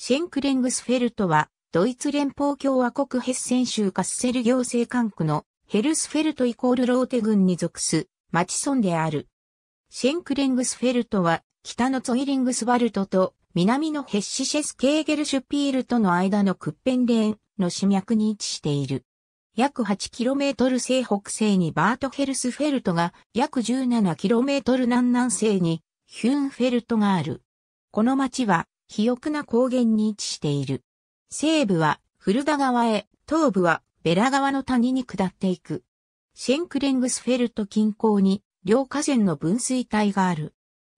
シェンクレングスフェルトは、ドイツ連邦共和国ヘッセン州カッセル行政管区のヘルスフェルトイコールローテ郡に属す町村である。シェンクレングスフェルトは、北のツイリングスバルトと南のヘッシシェスケーゲルシュピールとの間のクッペンレーンの市脈に位置している。約 8km 西北西にバートヘルスフェルトが、約 17km 南南西にヒューンフェルトがある。この町は肥沃な高原に位置している。西部は古田川へ、東部はベラ川の谷に下っていく。シェンクレングスフェルト近郊に両河川の分水帯がある。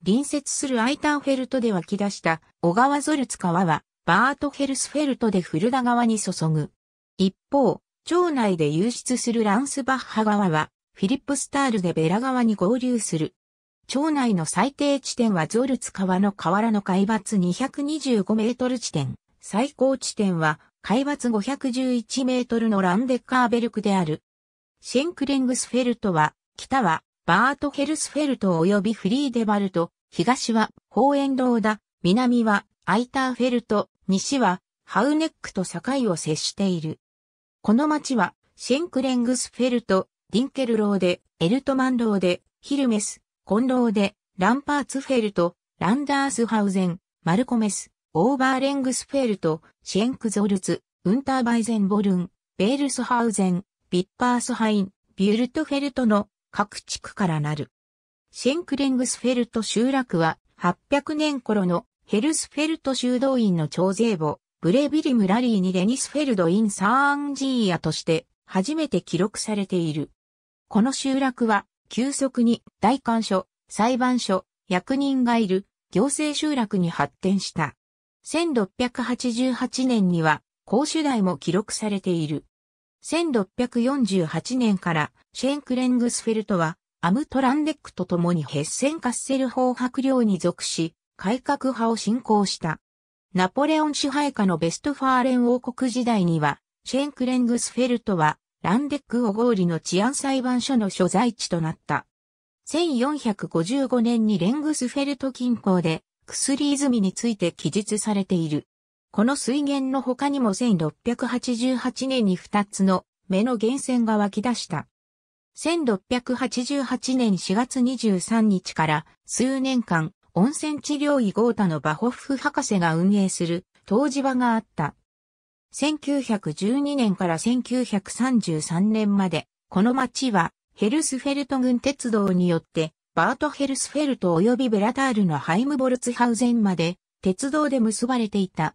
隣接するアイタンフェルトで湧き出した小川ゾルツ川はバートヘルスフェルトで古田川に注ぐ。一方、町内で流出するランスバッハ川はフィリップスタールでベラ川に合流する。町内の最低地点はゾルツ川の河原の海抜225メートル地点、最高地点は海抜511メートルのランデッカーベルクである。シェンクレングスフェルトは、北はバートヘルスフェルト及びフリーデバルト、東はホーエンローダ、南はアイターフェルト、西はハウネックと境を接している。この町はシェンクレングスフェルト、ディンケルローデ、エルトマンローデ、ヒルメス、混浪で、ランパーツフェルト、ランダースハウゼン、マルコメス、オーバーレングスフェルト、シェンクゾルツ、ウンターバイゼンボルン、ベールスハウゼン、ビッパースハイン、ビュルトフェルトの各地区からなる。シェンクレングスフェルト集落は800年頃のヘルスフェルト修道院の長税簿、ブレビリムラリーにレニスフェルドインサーンジーヤとして初めて記録されている。この集落は急速に大官所、裁判所、役人がいる行政集落に発展した。1688年には公主代も記録されている。1648年からシェンクレングスフェルトはアムトランデックと共にヘッセンカッセル法白領に属し、改革派を進行した。ナポレオン支配下のベストファーレン王国時代には、シェンクレングスフェルトはランデック・オゴーリの治安裁判所の所在地となった。1455年にレングスフェルト近郊で薬泉について記述されている。この水源の他にも1688年に2つの目の源泉が湧き出した。1688年4月23日から数年間温泉治療医ゴータのバホフ博士が運営する湯治場があった。1912年から1933年まで、この町はヘルスフェルト郡鉄道によって、バートヘルスフェルト及びベラタールのハイムボルツハウゼンまで鉄道で結ばれていた。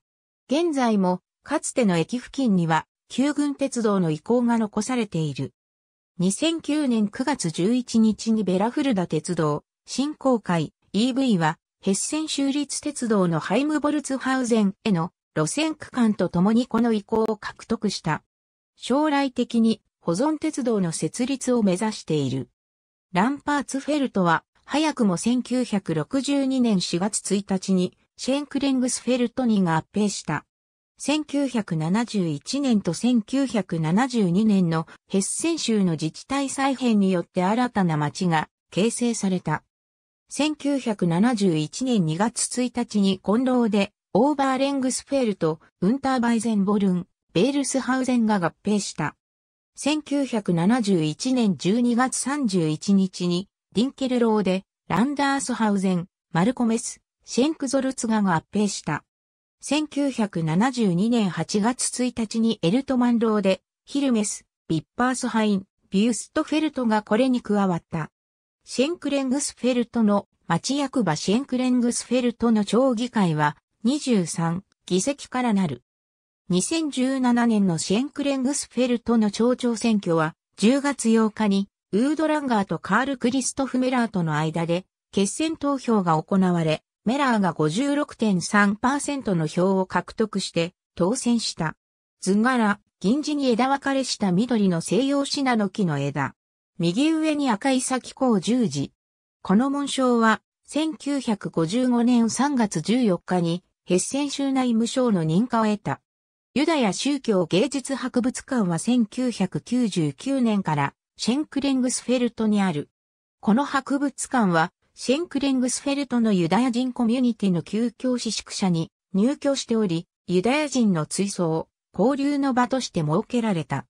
現在も、かつての駅付近には、旧軍鉄道の遺構が残されている。2009年9月11日にベラフルダ鉄道、新公会 EV は、ヘッセン州立鉄道のハイムボルツハウゼンへの路線区間とともにこの意向を獲得した。将来的に保存鉄道の設立を目指している。ランパーツフェルトは、早くも1962年4月1日に、シェンクレングスフェルトに合併した。1971年と1972年のヘッセン州の自治体再編によって新たな町が形成された。1971年2月1日に混同でオーバーレングスフェルト、ウンターバイゼンボルン、ベールスハウゼンが合併した。1971年12月31日に、ディンケルローで、ランダースハウゼン、マルコメス、シェンクゾルツガが合併した。1972年8月1日にエルトマンローで、ヒルメス、ビッパースハイン、ビューストフェルトがこれに加わった。シェンクレングスフェルトの町役場シェンクレングスフェルトの町議会は、23議席からなる。2017年のシェンクレングスフェルトの町長選挙は10月8日にウードランガーとカール・クリストフ・メラーとの間で決選投票が行われ、メラーが56.3%の票を獲得して当選した。図柄、銀地に枝分かれした緑の西洋シナの木の枝。右上に赤い先甲十字。この紋章は1955年3月14日にヘッセン州内務省の認可を得た。ユダヤ宗教芸術博物館は1999年からシェンクレングスフェルトにある。この博物館はシェンクレングスフェルトのユダヤ人コミュニティの休教師宿舎に入居しており、ユダヤ人の追を交流の場として設けられた。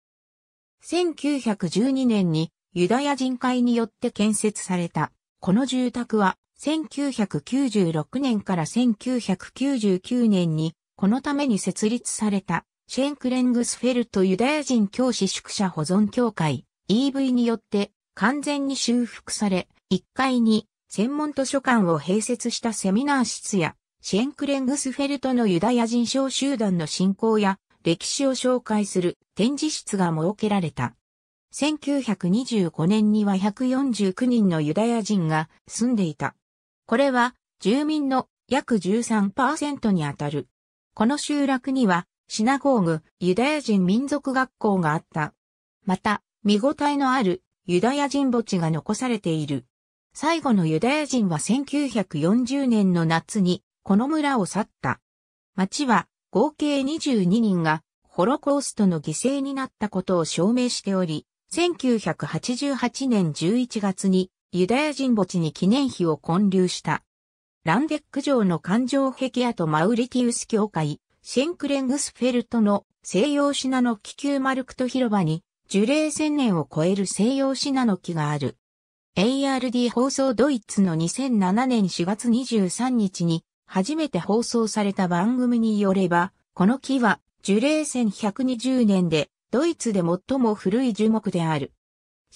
1912年にユダヤ人会によって建設された。この住宅は1996年から1999年に、このために設立された、シェンクレングスフェルトユダヤ人教師宿舎保存協会 EV によって完全に修復され、1階に専門図書館を併設したセミナー室や、シェンクレングスフェルトのユダヤ人小集団の信仰や歴史を紹介する展示室が設けられた。1925年には149人のユダヤ人が住んでいた。これは住民の約13%にあたる。この集落にはシナゴーグユダヤ人民族学校があった。また、見応えのあるユダヤ人墓地が残されている。最後のユダヤ人は1940年の夏にこの村を去った。町は合計22人がホロコーストの犠牲になったことを証明しており、1988年11月にユダヤ人墓地に記念碑を建立した。ランデック城の環状壁跡マウリティウス教会、シェンクレングスフェルトの西洋品の気球マルクト広場に樹齢千年を超える西洋品の木がある。ARD 放送ドイツの2007年4月23日に初めて放送された番組によれば、この木は樹齢1120年でドイツで最も古い樹木である。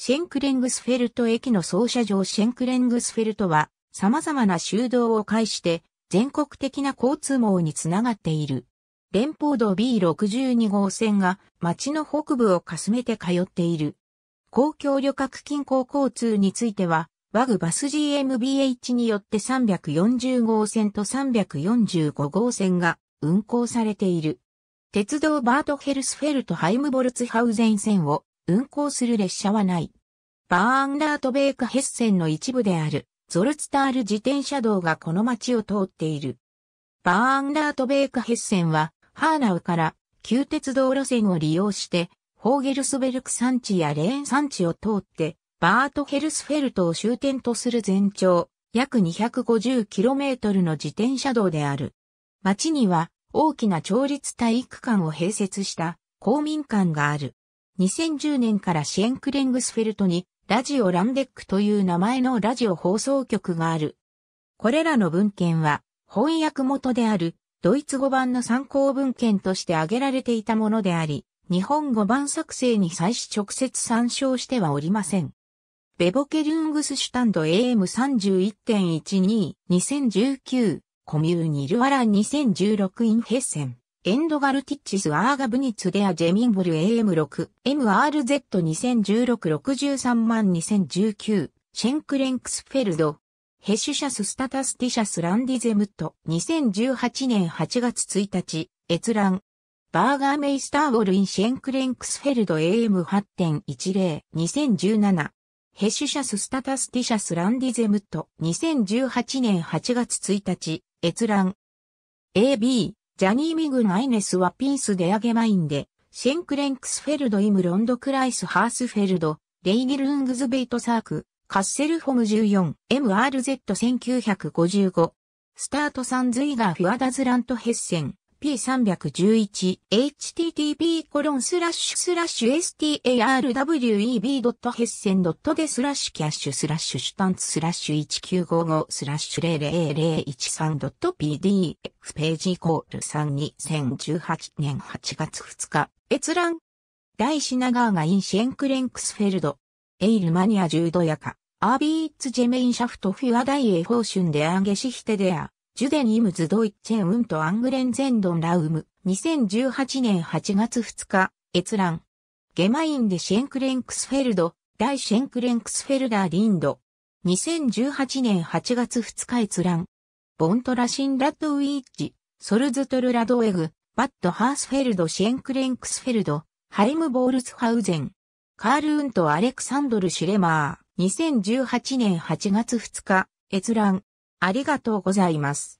シェンクレングスフェルト駅の操車場シェンクレングスフェルトは様々な修道を介して全国的な交通網につながっている。連邦道 B62 号線が町の北部をかすめて通っている。公共旅客近郊交通については、ワグバス GMBH によって340号線と345号線が運行されている。鉄道バートヘルスフェルトハイムボルツハウゼン線を運行する列車はない。バーンラートベークヘッセンの一部である、ゾルツタール自転車道がこの町を通っている。バーンラートベークヘッセンは、ハーナウから旧鉄道路線を利用して、ホーゲルスベルク山地やレーン山地を通って、バートヘルスフェルトを終点とする全長、約 250km の自転車道である。町には大きな町立体育館を併設した公民館がある。2010年からシェンクレングスフェルトにラジオランデックという名前のラジオ放送局がある。これらの文献は翻訳元であるドイツ語版の参考文献として挙げられていたものであり、日本語版作成に際し直接参照してはおりません。ベボケリュングスシュタンド AM31.122019 コミューニルアラン2016インヘッセンエンドガルティッチスアーガブニツデアジェミンボル AM6、MRZ2016-63 万2019、シェンクレンクスフェルド、ヘシュシャススタタスティシャスランディゼムット、2018年8月1日、閲覧。バーガーメイスターウォルインシェンクレンクスフェルド AM8.10、2017。ヘシュシャススタタスティシャスランディゼムット、2018年8月1日、閲覧。AB、ジャニーミグンアイネスはピンスデアゲマインで、シェンクレンクスフェルドイムロンドクライスハースフェルド、レイギルングズベイトサーク、カッセルフォム 14MRZ1955。スタートサンズイガーフュアダズラントヘッセン。P311、http://starweb.hessen.de コロンススララッッシシュュスラッシュキャッシュスラッシュシュタンツスラッシュ1955スラッシュ 00013.pdf ページイコール3二。0 1 8年8月2日、閲覧。大品川がインシェンクレンクスフェルド。エイルマニア10度やか。アービーツジェメインシャフトフィアダイエフォーシュンデアンゲシヒテデア。ジュデニムズ・ドイッチェン・ウント・アングレン・ゼンドン・ラウム、2018年8月2日、閲覧。ゲマイン・デ・シェンクレンクスフェルド、大シェンクレンクスフェルダー・リンド。2018年8月2日閲覧。ボントラ・シン・ラッド・ウィッチ、ソルズトル・ラドエグ、バッド・ハースフェルド・シェンクレンクスフェルド、ハリム・ボールツ・ハウゼン。カール・ウント・アレクサンドル・シュレマー。2018年8月2日、閲覧。ありがとうございます。